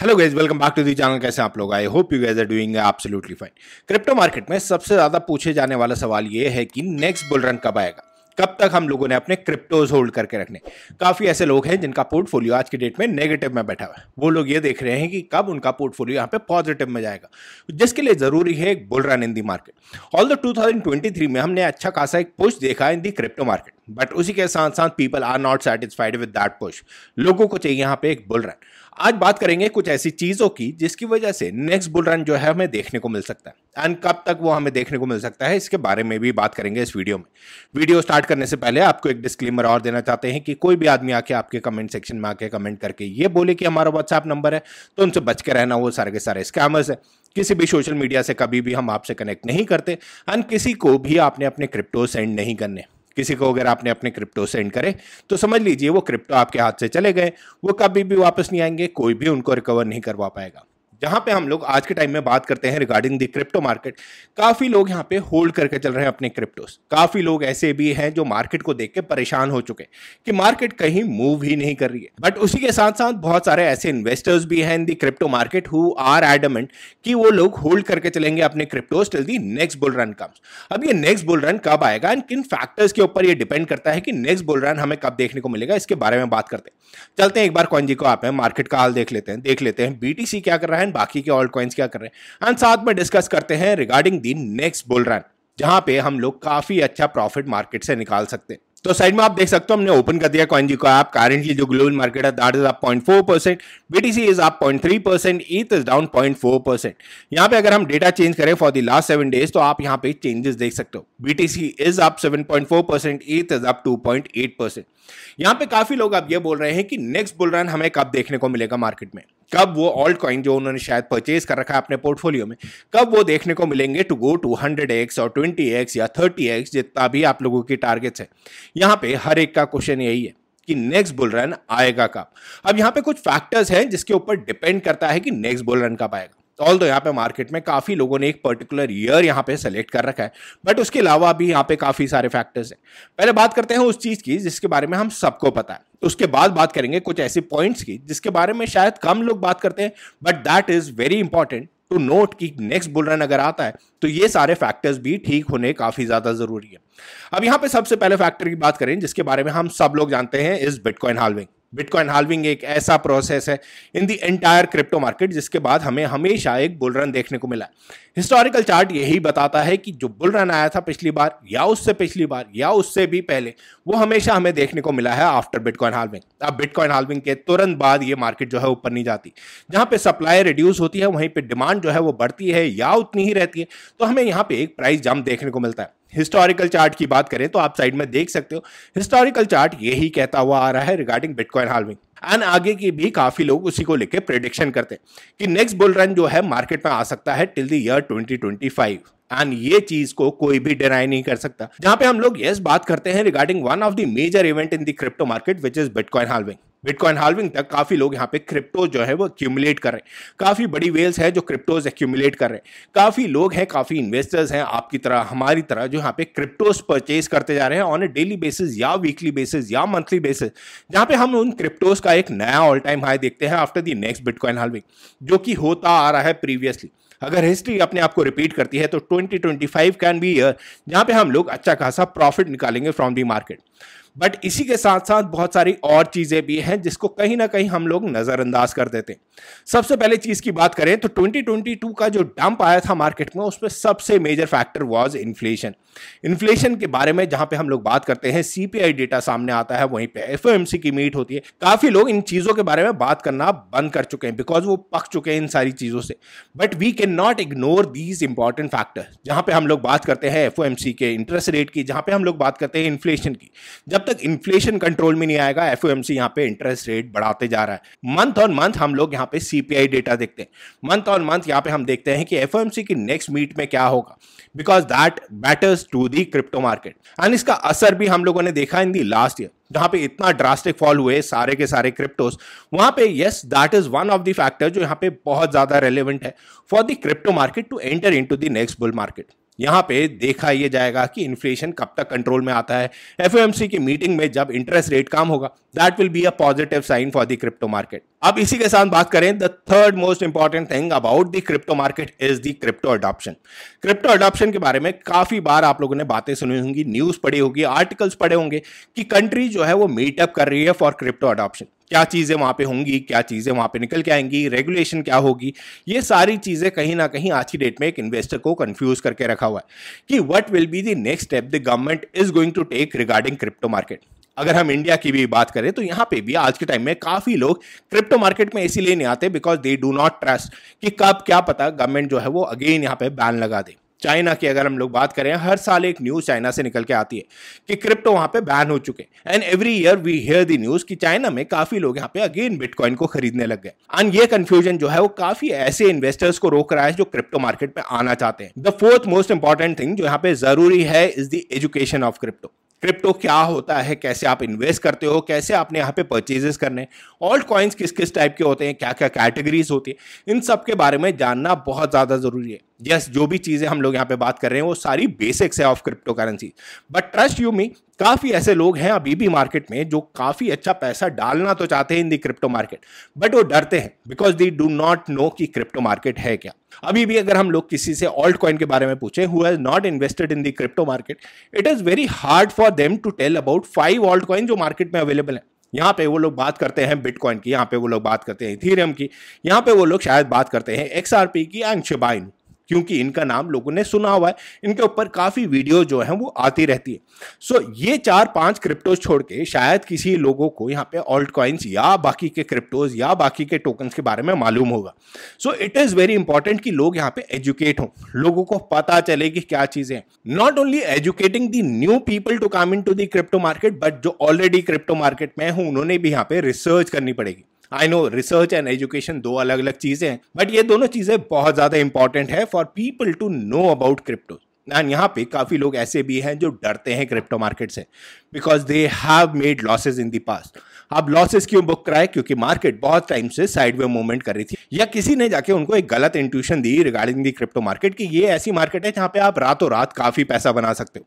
hello guys welcome back to the channel कैसे आप लोग I hope you guys are doing absolutely fine crypto market में सबसे ज़्यादा पूछे जाने वाला सवाल ये है कि नेक्स्ट बुल रन कब आएगा कब तक हम लोगों ने अपने क्रिप्टोज होल्ड करके रखने काफ़ी ऐसे लोग हैं जिनका पोर्टफोलियो आज के डेट में नेगेटिव में बैठा हुआ है वो लोग ये देख रहे हैं कि कब उनका पोर्टफोलियो यहाँ पे पॉजिटिव में जाएगा जिसके लिए ज़रूरी है एक bull run in the market all the to में हमने अच्छा खासा एक पुश देखा in the crypto market but उसी के साथ साथ people are not satisfied with that push लोगों को चाहिए यहाँ पे एक बुल रन आज बात करेंगे कुछ ऐसी चीजों की जिसकी वजह से नेक्स्ट बुल रन जो है हमें देखने को मिल सकता है एंड कब तक वो हमें देखने को मिल सकता है इसके बारे में भी बात करेंगे इस वीडियो में वीडियो स्टार्ट करने से पहले आपको एक डिस्क्लेमर और देना चाहते हैं कि कोई भी आदमी आके आपके कमेंट सेक्शन में आके कमेंट करके ये बोले कि हमारा व्हाट्सएप नंबर है तो उनसे बच के रहना वो सारे के सारे स्कैमर्स है किसी भी सोशल मीडिया से कभी भी हम आपसे कनेक्ट नहीं करते एंड किसी को भी आपने अपने क्रिप्टो सेंड नहीं करने किसी को अगर आपने अपने क्रिप्टो सेंड करे तो समझ लीजिए वो क्रिप्टो आपके हाथ से चले गए वो कभी भी वापस नहीं आएंगे कोई भी उनको रिकवर नहीं करवा पाएगा जहां पे हम लोग आज के टाइम में बात करते हैं रिगार्डिंग दी क्रिप्टो मार्केट काफ़ी लोग यहाँ पे होल्ड करके चल रहे हैं अपने क्रिप्टोस काफ़ी लोग ऐसे भी हैं जो मार्केट को देख के परेशान हो चुके कि मार्केट कहीं मूव ही नहीं कर रही है बट उसी के साथ साथ बहुत सारे ऐसे इन्वेस्टर्स भी हैं in the crypto market who are adamant कि वो लोग होल्ड करके चलेंगे अपने cryptos till the next bull run comes अब ये नेक्स्ट बुल रन कब आएगा एंड किन फैक्टर्स के ऊपर ये डिपेंड करता है कि नेक्स्ट बुल रन हमें कब देखने को मिलेगा इसके बारे में बात करते हैं चलते हैं एक बार कौन जी को आप मार्केट का हाल देख लेते हैं देख लेते हैं बीटीसी क्या कर रहा है एंड बाकी के ऑल्ट कॉइन्स क्या कर रहे हैं एंड साथ में डिस्कस करते हैं regarding the next bull run जहां पे हम लोग काफी अच्छा प्रॉफिट मार्केट से निकाल सकते हैं तो साइड में आप देख सकते हो हमने ओपन कर दिया कॉइन जी को आप करेंटली जो ग्लोबल मार्केट है that is up point four percent BTC is up point three percent ETH is down point four percent यहाँ पे अगर हम डेटा चेंज करें for the last seven days तो आप यहाँ पे चेंजेस देख सकते हो BTC is up seven point four percent ETH is up two point eight percent यहाँ पे काफी लोग आप ये बोल रहे हैं कि नेक्स्ट बुल रन हमें कब देखने को मिलेगा मार्केट में कब वो ऑल्ट कॉइन जो उन्होंने शायद परचेज कर रखा है अपने पोर्टफोलियो में कब वो देखने को मिलेंगे to go to hundred x और ट्वेंटी एक्स या थर्टी एक्स जितना भी आप लोगों की टारगेट्स है यहाँ पे हर एक का क्वेश्चन यही है कि नेक्स्ट बुल रन आएगा कब अब यहाँ पे कुछ फैक्टर्स हैं जिसके ऊपर डिपेंड करता है कि नेक्स्ट बुल रन कब आएगा ऑल दो यहाँ पे मार्केट में काफ़ी लोगों ने एक पर्टिकुलर ईयर यहाँ पे सेलेक्ट कर रखा है बट उसके अलावा भी यहाँ पे काफ़ी सारे फैक्टर्स हैं पहले बात करते हैं उस चीज़ की जिसके बारे में हम सबको पता है उसके बाद बात करेंगे कुछ ऐसे पॉइंट्स की जिसके बारे में शायद कम लोग बात करते हैं but that is very important to note कि नेक्स्ट बुल रन अगर आता है तो ये सारे फैक्टर्स भी ठीक होने काफ़ी ज़्यादा ज़रूरी है अब यहाँ पे सबसे पहले फैक्टर की बात करें जिसके बारे में हम सब लोग जानते हैं is Bitcoin halving Bitcoin halving एक ऐसा प्रोसेस है in the entire crypto market जिसके बाद हमें हमेशा एक बुल रन देखने को मिला हिस्टोरिकल चार्ट यही बताता है कि जो बुल रन आया था पिछली बार या उससे पिछली बार या उससे भी पहले वो हमेशा हमें देखने को मिला है आफ्टर बिटकॉइन हाल्विंग अब बिटकॉइन हाल्विंग के तुरंत बाद ये मार्केट जो है ऊपर नहीं जाती जहाँ पे सप्लाई रिड्यूस होती है वहीं पर डिमांड जो है वो बढ़ती है या उतनी ही रहती है तो हमें यहाँ पे एक प्राइस जम देखने को मिलता है हिस्टोरिकल चार्ट की बात करें तो आप साइड में देख सकते हो हिस्टोरिकल चार्ट यही कहता हुआ आ रहा है रिगार्डिंग बिटकॉइन हालविंग एंड आगे की भी काफ़ी लोग उसी को लेकर प्रेडिक्शन करते हैं कि नेक्स्ट बुल रन जो है मार्केट में आ सकता है टिल द ईयर 2025 एंड ये चीज को कोई भी डिनाई नहीं कर सकता जहां पे हम लोग यस बात करते हैं regarding one of the major event in the crypto market which is Bitcoin halving Bitcoin halving तक काफ़ी लोग यहाँ पे क्रिप्टो जो है वो एक्यूमुलेट कर रहे हैं काफ़ी बड़ी वेल्स है जो क्रिप्टोज एक्यूमुलेट कर रहे हैं काफ़ी लोग हैं काफ़ी इन्वेस्टर्स हैं आपकी तरह हमारी तरह जो यहाँ पे क्रिप्टोज परचेज करते जा रहे हैं ऑन ए डेली बेसिस या वीकली बेसिस या मंथली बेसिस जहाँ पे हम उन क्रिप्टोज का एक नया ऑल टाइम हाई देखते हैं after the next Bitcoin halving जो कि होता आ रहा है प्रीवियसली अगर हिस्ट्री अपने आप को रिपीट करती है तो 2025 कैन बी ईयर जहाँ पे हम लोग अच्छा खासा प्रॉफिट निकालेंगे फ्रॉम दी मार्केट बट इसी के साथ साथ बहुत सारी और चीज़ें भी हैं जिसको कहीं ना कहीं हम लोग नज़रअंदाज कर देते हैं सबसे पहले चीज़ की बात करें तो 2022 का जो डंप आया था मार्केट में उसमें सबसे major factor was inflation inflation के बारे में जहां पे हम लोग बात करते हैं सीपीआई डेटा सामने आता है वहीं पे सी की मीट होती है काफी लोग इन चीजों के बारे में बात करना बंद कर चुके हैं बिकॉज वो पक चुके हैं इन सारी चीजों से but we can not ignore these important factor जहां पे हम लोग बात करते हैं एफ के इंटरेस्ट रेट की जहां पे हम लोग बात करते हैं इन्फ्लेशन की जब तक इन्फ्लेशन कंट्रोल में नहीं आएगा एफ यहाँ पे इंटरेस्ट रेट बढ़ाते जा रहा है मंथ ऑन मंथ हम लोग यहाँ पे सीपीआई डेटा देखते हैं मंथ ऑन मंथ यहाँ पे हम देखते हैं कि एफ की नेक्स्ट मीट में क्या होगा because that matters to the crypto market and इसका असर भी हम लोगों ने देखा इन दी लास्ट ईयर जहाँ पे इतना ड्रास्टिक फॉल हुए सारे के सारे क्रिप्टोस वहाँ पे yes that is one of the factor जो यहाँ पे बहुत ज्यादा रेलिवेंट है for the crypto market to enter into the next bull market यहाँ पे देखा यह जाएगा कि इन्फ्लेशन कब तक कंट्रोल में आता है एफ की मीटिंग में जब इंटरेस्ट रेट कम होगा that will be a positive sign for the crypto market अब इसी के साथ बात करें the third most important thing about the crypto market is the crypto adoption crypto adoption के बारे में काफी बार आप लोगों ने बातें सुनी होंगी न्यूज पढ़ी होगी आर्टिकल्स पढ़े होंगे कि कंट्री जो है वो मीटअप कर रही है फॉर क्रिप्टो अडॉप्शन क्या चीज़ें वहाँ पे होंगी क्या चीज़ें वहाँ पे निकल के आएंगी रेगुलेशन क्या होगी ये सारी चीज़ें कहीं ना कहीं आज की डेट में एक इन्वेस्टर को कंफ्यूज करके रखा हुआ है कि what will be the next step the government is going to take regarding crypto market अगर हम इंडिया की भी बात करें तो यहाँ पे भी आज के टाइम में काफ़ी लोग क्रिप्टो मार्केट में इसीलिए नहीं आते because they do not trust कि कब क्या पता गवर्नमेंट जो है वो अगेन यहाँ पे बैन लगा दे चाइना की अगर हम लोग बात करें हर साल एक न्यूज़ चाइना से निकल के आती है कि क्रिप्टो वहाँ पे बैन हो चुके हैं and every year we hear the news कि चाइना में काफ़ी लोग यहाँ पे अगेन बिटकॉइन को खरीदने लग गए एंड ये कन्फ्यूजन जो है वो काफ़ी ऐसे इन्वेस्टर्स को रोक रहा है जो क्रिप्टो मार्केट में आना चाहते हैं the fourth most important thing जो यहाँ पे ज़रूरी है is the education of crypto crypto क्या होता है कैसे आप इन्वेस्ट करते हो कैसे आपने यहाँ पे परचेजेस करने ऑल्ट कॉइन्स किस किस टाइप के होते हैं क्या क्या कैटेगरीज होती है इन सब के बारे में जानना बहुत ज़्यादा ज़रूरी है यस जो भी चीज़ें हम लोग यहाँ पे बात कर रहे हैं वो सारी बेसिक्स है of crypto currency but trust you me काफ़ी ऐसे लोग हैं अभी भी मार्केट में जो काफ़ी अच्छा पैसा डालना तो चाहते हैं in the crypto market but वो डरते हैं because they do not know कि क्रिप्टो मार्केट है क्या अभी भी अगर हम लोग किसी से ऑल्ट कॉइन के बारे में पूछे who has not invested in the crypto market it is very hard for them to tell about five altcoin जो मार्केट में अवेलेबल है यहाँ पे वो लोग बात करते हैं बिटकॉइन की यहाँ पे वो लोग बात करते हैं थीरियम की यहाँ पे वो लोग शायद बात करते हैं एक्सआरपी की एंड शिबाइन क्योंकि इनका नाम लोगों ने सुना हुआ है इनके ऊपर काफ़ी वीडियो जो है वो आती रहती है सो so, ये चार पांच क्रिप्टोज छोड़ के शायद किसी लोगों को यहाँ पे ऑल्ट कॉइन्स या बाकी के क्रिप्टोज या बाकी के टोकन्स के बारे में मालूम होगा so it is very important कि लोग यहाँ पे एजुकेट हों लोगों को पता चले कि क्या चीज़ें हैं not only educating the new people to come into the crypto market but जो ऑलरेडी क्रिप्टो मार्केट में हैं उन्होंने भी यहाँ पे रिसर्च करनी पड़ेगी I know research and education दो अलग अलग चीज़ें हैं बट ये दोनों चीज़ें बहुत ज़्यादा इंपॉर्टेंट है for people to know about crypto and यहाँ पे काफ़ी लोग ऐसे भी हैं जो डरते हैं क्रिप्टो मार्केट से because they have made losses in the past आप लॉसेस क्यों बुक कराए क्योंकि मार्केट बहुत टाइम से साइड वे मूवमेंट कर रही थी या किसी ने जाके उनको एक गलत इंट्यूशन दी रिगार्डिंग दी क्रिप्टो मार्केट कि ये ऐसी मार्केट है जहाँ पे आप रातों रात काफ़ी पैसा बना सकते हो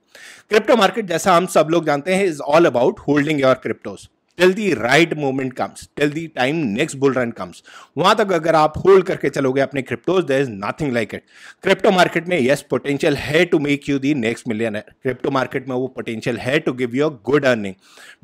क्रिप्टो मार्केट जैसा हम सब लोग जानते हैं is all about holding your cryptos till the right moment comes till the time next bull run comes वहां तक अगर आप होल्ड करके चलोगे अपने cryptos there is nothing like it crypto market में येस पोटेंशियल है to make you the next million crypto market में वो पोटेंशियल है to give you a good earning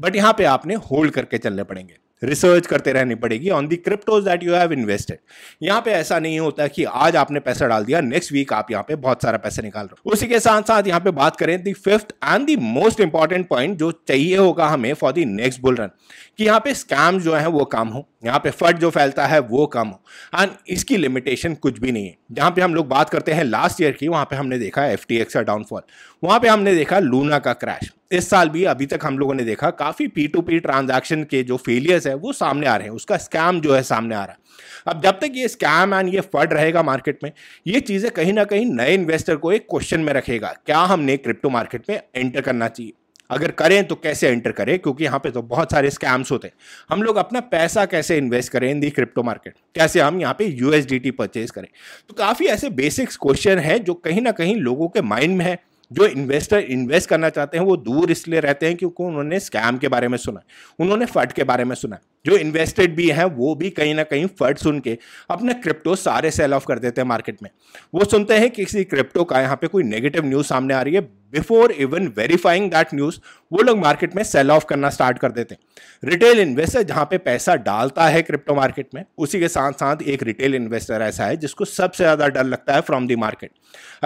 but यहाँ पे आपने होल्ड करके चलने पड़ेंगे रिसर्च करते रहनी पड़ेगी on the cryptos that you have invested यहाँ पे ऐसा नहीं होता कि आज आपने पैसा डाल दिया नेक्स्ट वीक आप यहाँ पे बहुत सारा पैसा निकाल रहे हो उसी के साथ साथ यहाँ पे बात करें the fifth and the most important point जो चाहिए होगा हमें for the next bull run कि यहाँ पे स्कैम जो है वो कम हो यहाँ पे फट जो फैलता है वो कम हो एंड इसकी लिमिटेशन कुछ भी नहीं है जहाँ पे हम लोग बात करते हैं लास्ट ईयर की वहाँ पे हमने देखा एफ का डाउनफॉल वहाँ पे हमने देखा लूना का क्रैश इस साल भी अभी तक हम लोगों ने देखा काफ़ी पी टू पी ट्रांजेक्शन के जो फेलियर्स है वो सामने आ रहे हैं उसका स्कैम जो है सामने आ रहा है अब जब तक ये स्कैम एंड ये फर्ड रहेगा मार्केट में ये चीज़ें कहीं ना कहीं नए इन्वेस्टर को एक क्वेश्चन में रखेगा क्या हमने क्रिप्टो मार्केट में एंटर करना चाहिए अगर करें तो कैसे एंटर करें क्योंकि यहाँ पे तो बहुत सारे स्कैम्स होते हैं हम लोग अपना पैसा कैसे इन्वेस्ट करें इन दी क्रिप्टो मार्केट कैसे हम यहाँ पे यूएसडीटी परचेज करें तो काफ़ी ऐसे बेसिक्स क्वेश्चन हैं जो कहीं ना कहीं लोगों के माइंड में है जो इन्वेस्टर इन्वेस्ट करना चाहते हैं वो दूर इसलिए रहते हैं क्योंकि उन्होंने स्कैम के बारे में सुना उन्होंने फट के बारे में सुना जो इन्वेस्टेड भी हैं वो भी कहीं ना कहीं फर्ड सुन के अपने क्रिप्टो सारे सेल ऑफ कर देते हैं मार्केट में वो सुनते हैं किसी क्रिप्टो का यहाँ पे कोई नेगेटिव न्यूज़ सामने आ रही है before even verifying that news वो लोग मार्केट में सेल ऑफ करना स्टार्ट कर देते हैं रिटेल इन्वेस्टर जहाँ पे पैसा डालता है क्रिप्टो मार्केट में उसी के साथ साथ एक रिटेल इन्वेस्टर ऐसा है जिसको सबसे ज़्यादा डर लगता है फ्रॉम दी मार्केट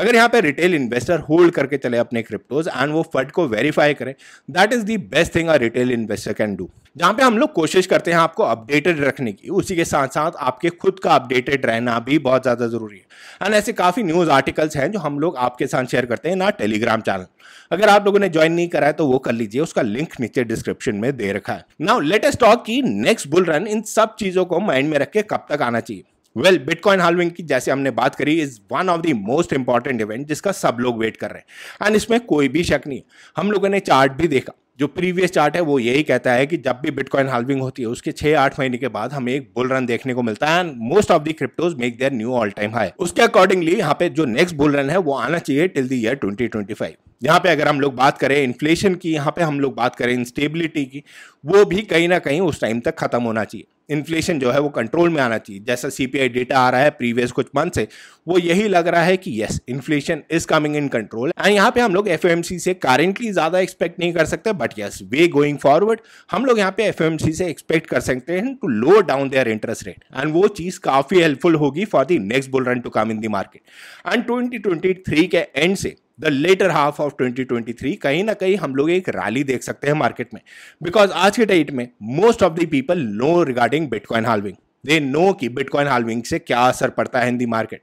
अगर यहाँ पे रिटेल इन्वेस्टर होल्ड करके चले अपने क्रिप्टोज एंड वो फट को वेरीफाई करें that is the best thing a retail investor can do जहाँ पे हम लोग कोशिश करते हैं आपको अपडेटेड रखने की उसी के साथ साथ आपके खुद का अपडेटेड रहना भी बहुत ज़्यादा ज़रूरी है एंड ऐसे काफ़ी न्यूज़ आर्टिकल्स हैं जो हम लोग आपके साथ शेयर करते हैं ना टेलीग्राम चैनल अगर आप लोगों ने ज्वाइन नहीं करा है तो वो कर लीजिए उसका लिंक नीचे डिस्क्रिप्शन में दे रखा है नाउ लेटेस्ट टॉक की नेक्स्ट बुल रन इन सब चीज़ों को माइंड में रख के कब तक आना चाहिए वेल बिटकॉइन हालविंग की जैसे हमने बात करी is one of the most important event जिसका सब लोग वेट कर रहे हैं एंड इसमें कोई भी शक नहीं है हम लोगों ने चार्ट भी देखा जो प्रीवियस चार्ट है वो यही कहता है कि जब भी बिटकॉइन हाल्विंग होती है उसके छह आठ महीने के बाद हमें एक बुल रन देखने को मिलता है most of the cryptos make their new all time high उसके अकॉर्डिंगली यहाँ पे जो नेक्स्ट बुल रन है वो आना चाहिए टिल द ईयर फाइव यहाँ पे अगर हम लोग बात करें इन्फ्लेशन की यहाँ पे हम लोग बात करें इंस्टेबिलिटी की वो भी कहीं ना कहीं उस टाइम तक ख़त्म होना चाहिए इन्फ्लेशन जो है वो कंट्रोल में आना चाहिए जैसा सी डेटा आ रहा है प्रीवियस कुछ मंथ से वो यही लग रहा है कि yes inflation is coming in control and यहाँ पे हम लोग एफ से करेंटली ज़्यादा एक्सपेक्ट नहीं कर सकते but yes we going forward हम लोग यहाँ पे एफ से एक्सपेक्ट कर सकते हैं to low down their interest rate and वो चीज़ काफ़ी हेल्पफुल होगी for the next bull run to come in the market and twenty के एंड से द लेटर हाफ ऑफ 2023 कहीं ना कहीं हम लोग एक रैली देख सकते हैं मार्केट में बिकॉज आज के डेट में most of the people know regarding Bitcoin halving they know कि बिटकॉइन हालविंग से क्या असर पड़ता है in the market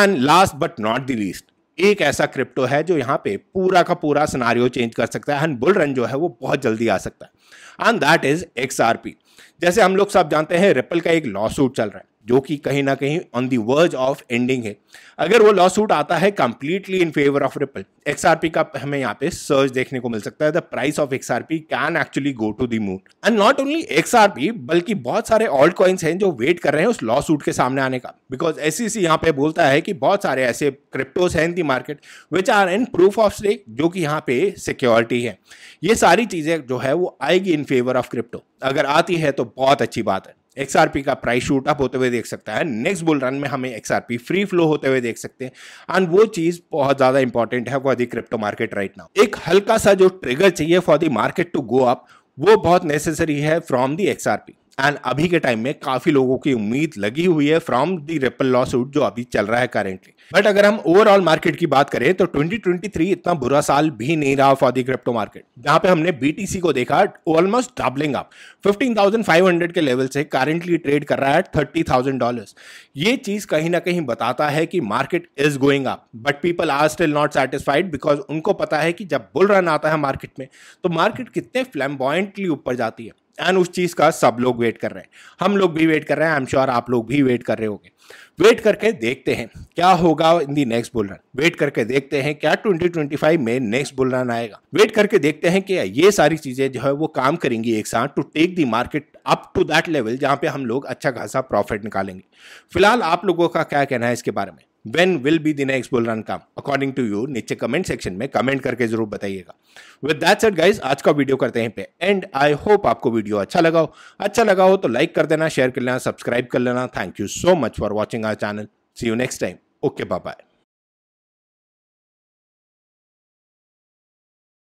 and last but not the least एक ऐसा क्रिप्टो है जो यहाँ पे पूरा का पूरा सिनारियो चेंज कर सकता है एंड बुल रन जो है वो बहुत जल्दी आ सकता है एंड दैट इज एक्स जैसे हम लोग सब जानते हैं रिपल का एक लॉ सूट चल रहा है जो कि कहीं ना कहीं on the verge of ending है अगर वो लॉ सूट आता है completely in favour of Ripple P का हमें यहाँ पे सर्च देखने को मिल सकता है the price of P can actually go to the moon and not only P बल्कि बहुत सारे ऑल्ट कॉइन्स हैं जो वेट कर रहे हैं उस लॉ सूट के सामने आने का बिकॉज एस सी यहाँ पे बोलता है कि बहुत सारे ऐसे क्रिप्टोज हैं in the market which are in proof of stake जो कि यहाँ पे सिक्योरिटी है ये सारी चीज़ें जो है वो आएगी इन फेवर ऑफ क्रिप्टो अगर आती है तो बहुत अच्छी बात है एक्सआरपी का प्राइस शूट अप होते हुए देख सकता है नेक्स्ट बुल रन में हमें एक्सआरपी फ्री फ्लो होते हुए देख सकते हैं एंड वो चीज बहुत ज्यादा इंपॉर्टेंट है for the crypto market right now एक हल्का सा जो ट्रिगर चाहिए for the market to go up वो बहुत नेसेसरी है फ्रॉम दी एक्सआरपी एंड अभी के टाइम में काफी लोगों की उम्मीद लगी हुई है फ्रॉम दी रेपल लॉस उड जो अभी चल रहा है करेंटली बट अगर हम ओवरऑल मार्केट की बात करें तो 2023 इतना बुरा साल भी नहीं रहा फॉर दी क्रिप्टो मार्केट जहां पे हमने बीटीसी को देखा ऑलमोस्ट डबलिंग अप 15,500 के लेवल से करेंटली ट्रेड कर रहा है थर्टी थाउजेंड डॉलर ये चीज कहीं ना कहीं बताता है कि market is going up but people are still not satisfied because उनको पता है कि जब बुल रन आता है मार्केट में तो मार्केट कितने फ्लैम ऊपर जाती है एंड उस चीज़ का सब लोग वेट कर रहे हैं हम लोग भी वेट कर रहे हैं आई एम श्योर आप लोग भी वेट कर रहे होंगे वेट करके देखते हैं क्या होगा in the next bull run wait करके देखते हैं क्या 2025 में नेक्स्ट बुल रन आएगा वेट करके देखते हैं कि ये सारी चीज़ें जो है वो काम करेंगी एक साथ to take the market up to that level जहाँ पे हम लोग अच्छा खासा प्रॉफिट निकालेंगे फिलहाल आप लोगों का क्या कहना है इसके बारे में when will be the next run come according to you नीचे कमेंट सेक्शन में कमेंट करके जरूर बताइएगा विद दैट सेट गाइज आज का वीडियो करते हैं पे एंड आई होप आपको वीडियो अच्छा लगा हो अच्छा लगा हो तो लाइक कर देना शेयर कर लेना सब्सक्राइब कर लेना thank you so much for watching our channel see you next time okay bye